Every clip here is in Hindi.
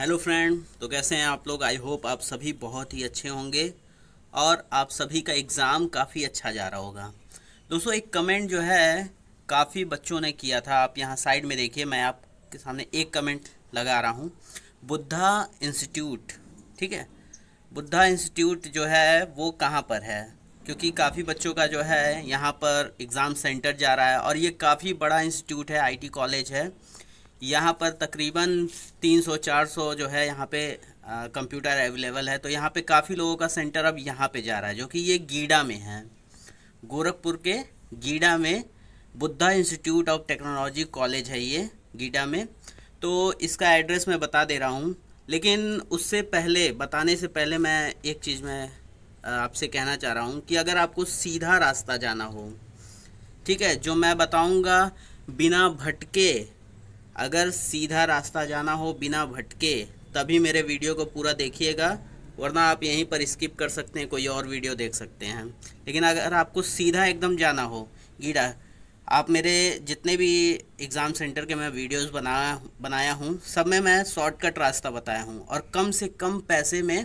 हेलो फ्रेंड तो कैसे हैं आप लोग आई होप आप सभी बहुत ही अच्छे होंगे और आप सभी का एग्ज़ाम काफ़ी अच्छा जा रहा होगा दोस्तों एक कमेंट जो है काफ़ी बच्चों ने किया था आप यहाँ साइड में देखिए मैं आपके सामने एक कमेंट लगा रहा हूँ बुद्धा इंस्टीट्यूट ठीक है बुद्धा इंस्टीट्यूट जो है वो कहाँ पर है क्योंकि काफ़ी बच्चों का जो है यहाँ पर एग्ज़ाम सेंटर जा रहा है और ये काफ़ी बड़ा इंस्टीट्यूट है आई कॉलेज है यहाँ पर तकरीबन 300-400 जो है यहाँ पे कंप्यूटर अवेलेबल है तो यहाँ पे काफ़ी लोगों का सेंटर अब यहाँ पे जा रहा है जो कि ये गीडा में है गोरखपुर के गीडा में Buddha institute of technology college है ये गीडा में तो इसका एड्रेस मैं बता दे रहा हूँ लेकिन उससे पहले बताने से पहले मैं एक चीज़ मैं आपसे कहना चाह रहा हूँ कि अगर आपको सीधा रास्ता जाना हो ठीक है जो मैं बताऊँगा बिना भटके अगर सीधा रास्ता जाना हो बिना भटके तभी मेरे वीडियो को पूरा देखिएगा वरना आप यहीं पर स्किप कर सकते हैं कोई और वीडियो देख सकते हैं लेकिन अगर आपको सीधा एकदम जाना हो गीड़ा आप मेरे जितने भी एग्ज़ाम सेंटर के मैं वीडियोस बना बनाया हूँ सब में मैं शॉर्टकट रास्ता बताया हूँ और कम से कम पैसे में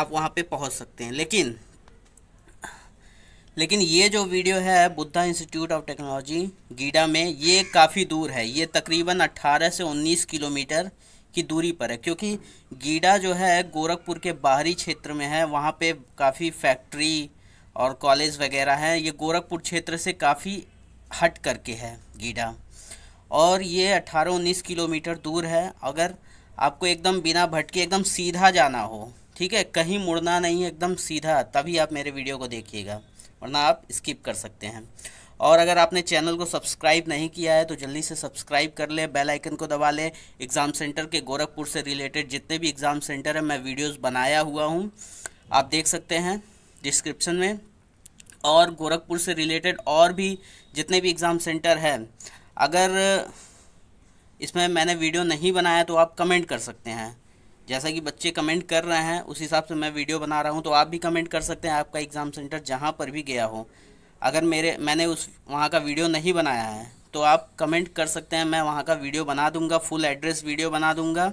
आप वहाँ पे पहुँच सकते हैं लेकिन लेकिन ये जो वीडियो है Buddha institute of technology GIDA में ये काफ़ी दूर है ये तकरीबन 18 से 19 किलोमीटर की दूरी पर है क्योंकि गीडा जो है गोरखपुर के बाहरी क्षेत्र में है वहाँ पे काफ़ी फैक्ट्री और कॉलेज वगैरह है ये गोरखपुर क्षेत्र से काफ़ी हट करके है गीडा और ये अट्ठारह उन्नीस किलोमीटर दूर है अगर आपको एकदम बिना भटके एकदम सीधा जाना हो ठीक है कहीं मुड़ना नहीं है एकदम सीधा तभी आप मेरे वीडियो को देखिएगा वरना आप स्किप कर सकते हैं और अगर आपने चैनल को सब्सक्राइब नहीं किया है तो जल्दी से सब्सक्राइब कर लें बेल आइकन को दबा लें एग्ज़ाम सेंटर के गोरखपुर से रिलेटेड जितने भी एग्ज़ाम सेंटर हैं मैं वीडियोस बनाया हुआ हूं आप देख सकते हैं डिस्क्रिप्शन में और गोरखपुर से रिलेटेड और भी जितने भी एग्ज़ाम सेंटर हैं अगर इसमें मैंने वीडियो नहीं बनाया तो आप कमेंट कर सकते हैं जैसा कि बच्चे कमेंट कर रहे हैं उस हिसाब से मैं वीडियो बना रहा हूँ तो आप भी कमेंट कर सकते हैं आपका एग्ज़ाम सेंटर जहाँ पर भी गया हो अगर मेरे मैंने उस वहाँ का वीडियो नहीं बनाया है तो आप कमेंट कर सकते हैं मैं वहाँ का वीडियो बना दूँगा फुल एड्रेस वीडियो बना दूँगा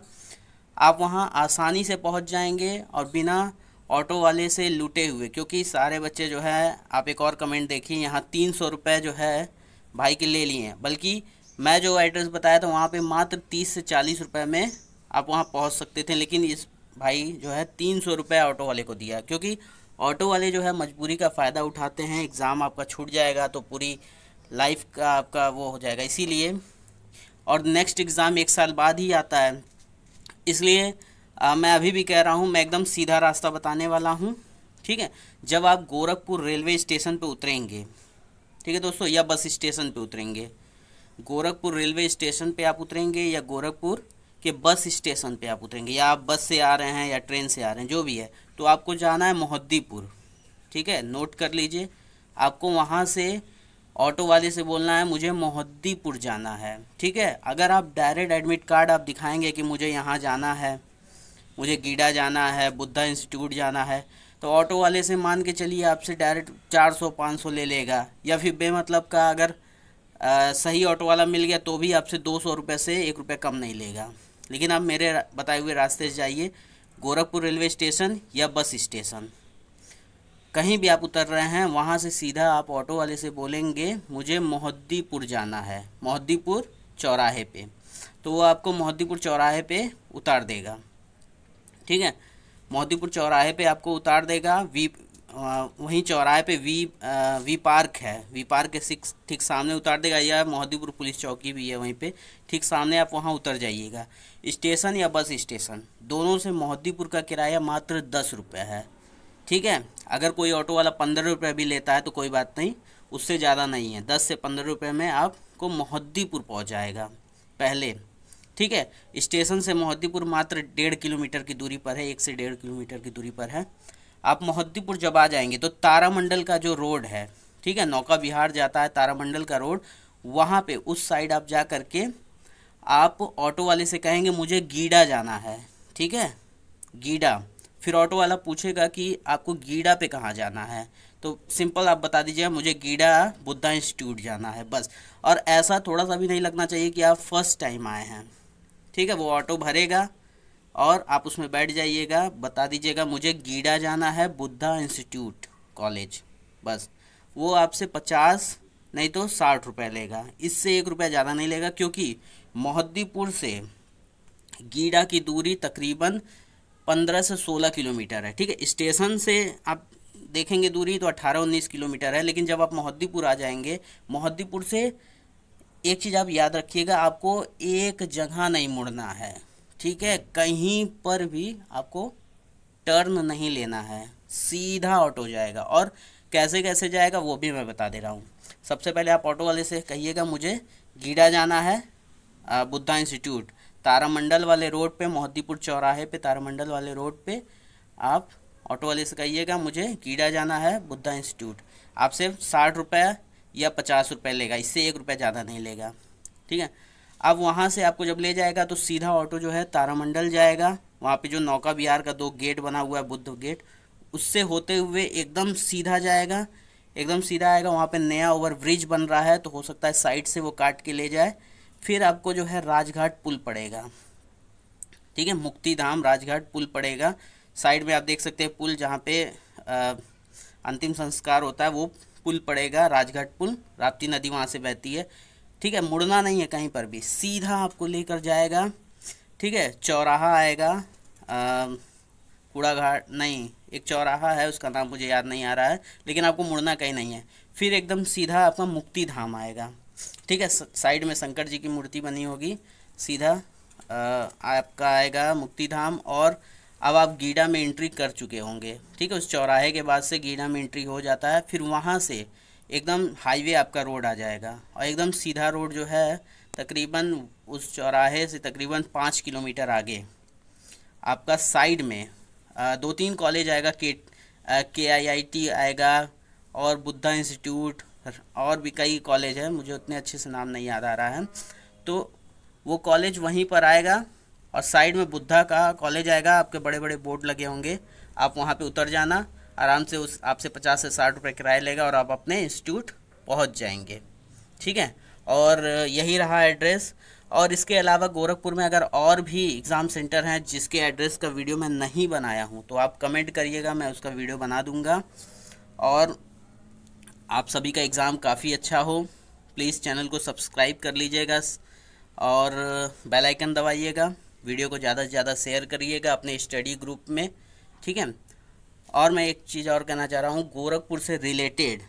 आप वहाँ आसानी से पहुँच जाएँगे और बिना ऑटो वाले से लूटे हुए क्योंकि सारे बच्चे जो है आप एक और कमेंट देखिए यहाँ तीन सौ रुपये जो है भाई के ले लिए बल्कि मैं जो एड्रेस बताया था वहाँ पे मात्र तीस से चालीस रुपये में आप वहाँ पहुँच सकते थे लेकिन इस भाई जो है तीन सौ रुपये ऑटो वाले को दिया क्योंकि ऑटो वाले जो है मजबूरी का फ़ायदा उठाते हैं एग्ज़ाम आपका छूट जाएगा तो पूरी लाइफ का आपका वो हो जाएगा इसीलिए और नेक्स्ट एग्ज़ाम एक साल बाद ही आता है इसलिए आ, मैं अभी भी कह रहा हूँ मैं एकदम सीधा रास्ता बताने वाला हूँ ठीक है जब आप गोरखपुर रेलवे स्टेशन पर उतरेंगे ठीक है दोस्तों या बस स्टेशन पर उतरेंगे गोरखपुर रेलवे स्टेशन पर आप उतरेंगे या गोरखपुर कि बस स्टेशन पे आप उतरेंगे या आप बस से आ रहे हैं या ट्रेन से आ रहे हैं जो भी है तो आपको जाना है मोहद्दीपुर ठीक है नोट कर लीजिए आपको वहाँ से ऑटो वाले से बोलना है मुझे मोहद्दीपुर जाना है ठीक है अगर आप डायरेक्ट एडमिट कार्ड आप दिखाएंगे कि मुझे यहाँ जाना है मुझे गीडा जाना है बुद्धा इंस्टीट्यूट जाना है तो ऑटो वाले से मान के चलिए आपसे डायरेक्ट 400 500 ले लेगा या फिर बेमतलब का अगर आ, सही ऑटो वाला मिल गया तो भी आपसे दो सौ रुपये से एक रुपये कम नहीं लेगा लेकिन आप मेरे बताए हुए रास्ते से जाइए गोरखपुर रेलवे स्टेशन या बस स्टेशन कहीं भी आप उतर रहे हैं वहाँ से सीधा आप ऑटो वाले से बोलेंगे मुझे मोहद्दीपुर जाना है मोहद्दीपुर चौराहे पे तो वो आपको मोहद्दीपुर चौराहे पे उतार देगा ठीक है मोहद्दीपुर चौराहे पे आपको उतार देगा वी वहीं चौराहे पे वी आ, वी पार्क है वी पार्क के सिक्स ठीक सामने उतार देगा या मोहदीपुर पुलिस चौकी भी है वहीं पे ठीक सामने आप वहाँ उतर जाइएगा स्टेशन या बस स्टेशन दोनों से मोहदीपुर का किराया मात्र दस रुपये है ठीक है अगर कोई ऑटो वाला पंद्रह रुपये भी लेता है तो कोई बात नहीं उससे ज़्यादा नहीं है दस से पंद्रह रुपये में आपको मोहद्दीपुर पहुँच जाएगा पहले ठीक है स्टेशन से मोहद्दीपुर मात्र डेढ़ किलोमीटर की दूरी पर है एक से डेढ़ किलोमीटर की दूरी पर है आप मोहद्दीपुर जब आ जाएंगे तो तारामंडल का जो रोड है ठीक है नौका विहार जाता है तारामंडल का रोड वहाँ पे उस साइड आप जा करके आप ऑटो वाले से कहेंगे मुझे गीडा जाना है ठीक है गीडा फिर ऑटो वाला पूछेगा कि आपको गीडा पे कहाँ जाना है तो सिंपल आप बता दीजिए मुझे गीडा बुद्धा इंस्टीट्यूट जाना है बस और ऐसा थोड़ा सा भी नहीं लगना चाहिए कि आप फर्स्ट टाइम आए हैं ठीक है वो ऑटो भरेगा और आप उसमें बैठ जाइएगा बता दीजिएगा मुझे गीडा जाना है बुद्धा इंस्टीट्यूट कॉलेज बस वो आपसे पचास नहीं तो साठ रुपये लेगा इससे एक रुपया ज़्यादा नहीं लेगा क्योंकि मोहद्दीपुर से गीडा की दूरी तकरीबन पंद्रह से सोलह किलोमीटर है ठीक है स्टेशन से आप देखेंगे दूरी तो अट्ठारह उन्नीस किलोमीटर है लेकिन जब आप मोहद्दीपुर आ जाएंगे मोहद्दीपुर से एक चीज़ आप याद रखिएगा आपको एक जगह नहीं मुड़ना है ठीक है कहीं पर भी आपको टर्न नहीं लेना है सीधा ऑटो जाएगा और कैसे कैसे जाएगा वो भी मैं बता दे रहा हूँ सबसे पहले आप ऑटो वाले से कहिएगा मुझे गीडा जाना है बुद्धा इंस्टीट्यूट तारामंडल वाले रोड पे मोहद्दीपुर चौराहे पे तारामंडल वाले रोड पे आप ऑटो वाले से कहिएगा मुझे गीडा जाना है बुद्धा इंस्टीट्यूट आप सिर्फ साठ रुपये या पचास रुपये लेगा इससे एक रुपये ज़्यादा नहीं लेगा ठीक है अब वहाँ से आपको जब ले जाएगा तो सीधा ऑटो जो है तारामंडल जाएगा वहाँ पे जो नौका बिहार का दो गेट बना हुआ है बुद्ध गेट उससे होते हुए एकदम सीधा जाएगा एकदम सीधा आएगा वहाँ पे नया ओवर ब्रिज बन रहा है तो हो सकता है साइड से वो काट के ले जाए फिर आपको जो है राजघाट पुल पड़ेगा ठीक है मुक्ति धाम राजघाट पुल पड़ेगा साइड में आप देख सकते हैं पुल जहाँ पे आ, अंतिम संस्कार होता है वो पुल पड़ेगा राजघाट पुल राप्ती नदी वहाँ से बहती है ठीक है मुड़ना नहीं है कहीं पर भी सीधा आपको लेकर जाएगा ठीक है चौराहा आएगा कूड़ा घाट नहीं एक चौराहा है उसका नाम मुझे याद नहीं आ रहा है लेकिन आपको मुड़ना कहीं नहीं है फिर एकदम सीधा आपका मुक्ति धाम आएगा ठीक है साइड में शंकर जी की मूर्ति बनी होगी सीधा आ, आपका आएगा मुक्ति धाम और अब आप गीडा में एंट्री कर चुके होंगे ठीक है उस चौराहे के बाद से गीडा में एंट्री हो जाता है फिर वहाँ से एकदम हाईवे आपका रोड आ जाएगा और एकदम सीधा रोड जो है तकरीबन उस चौराहे से तकरीबन पाँच किलोमीटर आगे आपका साइड में दो तीन कॉलेज आएगा के के आई आई टी आएगा और बुद्धा इंस्टीट्यूट और भी कई कॉलेज है मुझे उतने अच्छे से नाम नहीं याद आ रहा है तो वो कॉलेज वहीं पर आएगा और साइड में बुद्धा का कॉलेज आएगा आपके बड़े बड़े बोर्ड लगे होंगे आप वहाँ पे उतर जाना आराम से उस आपसे पचास से साठ रुपये किराया लेगा और आप अपने इंस्टीट्यूट पहुँच जाएंगे ठीक है और यही रहा एड्रेस और इसके अलावा गोरखपुर में अगर और भी एग्ज़ाम सेंटर हैं जिसके एड्रेस का वीडियो मैं नहीं बनाया हूँ तो आप कमेंट करिएगा मैं उसका वीडियो बना दूँगा और आप सभी का एग्ज़ाम काफ़ी अच्छा हो प्लीज़ चैनल को सब्सक्राइब कर लीजिएगा और बेल आइकन दबाइएगा वीडियो को ज़्यादा से ज़्यादा शेयर करिएगा अपने स्टडी ग्रुप में ठीक है और मैं एक चीज़ और कहना चाह रहा हूँ गोरखपुर से रिलेटेड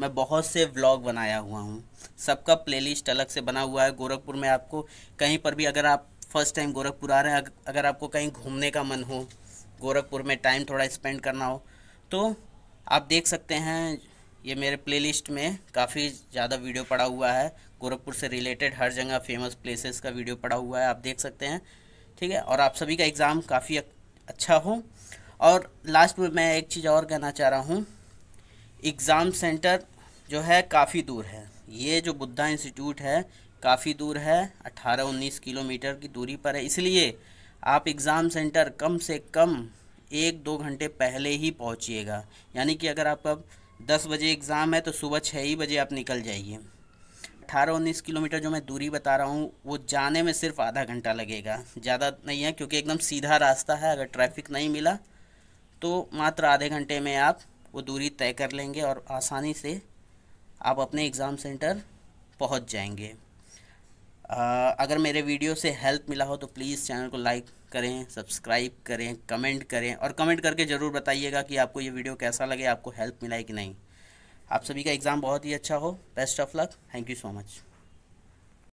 मैं बहुत से व्लॉग बनाया हुआ हूँ सबका प्लेलिस्ट अलग से बना हुआ है गोरखपुर में आपको कहीं पर भी अगर आप फर्स्ट टाइम गोरखपुर आ रहे हैं अगर आपको कहीं घूमने का मन हो गोरखपुर में टाइम थोड़ा स्पेंड करना हो तो आप देख सकते हैं ये मेरे प्लेलिस्ट में काफ़ी ज़्यादा वीडियो पड़ा हुआ है गोरखपुर से रिलेटेड हर जगह फेमस प्लेसेस का वीडियो पड़ा हुआ है आप देख सकते हैं ठीक है और आप सभी का एग्ज़ाम काफ़ी अच्छा हो और लास्ट में मैं एक चीज़ और कहना चाह रहा हूँ एग्ज़ाम सेंटर जो है काफ़ी दूर है ये जो बुद्धा इंस्टीट्यूट है काफ़ी दूर है 18-19 किलोमीटर की दूरी पर है इसलिए आप एग्ज़ाम सेंटर कम से कम एक दो घंटे पहले ही पहुँचिएगा यानी कि अगर आपका दस बजे एग्ज़ाम है तो सुबह छः ही बजे आप निकल जाइए अठारह उन्नीस किलोमीटर जो मैं दूरी बता रहा हूँ वो जाने में सिर्फ आधा घंटा लगेगा ज़्यादा नहीं है क्योंकि एकदम सीधा रास्ता है अगर ट्रैफिक नहीं मिला तो मात्र आधे घंटे में आप वो दूरी तय कर लेंगे और आसानी से आप अपने एग्ज़ाम सेंटर पहुंच जाएंगे आ, अगर मेरे वीडियो से हेल्प मिला हो तो प्लीज़ चैनल को लाइक करें सब्सक्राइब करें कमेंट करें और कमेंट करके ज़रूर बताइएगा कि आपको ये वीडियो कैसा लगे आपको हेल्प मिला है कि नहीं आप सभी का एग्ज़ाम बहुत ही अच्छा हो best of luck thank you so much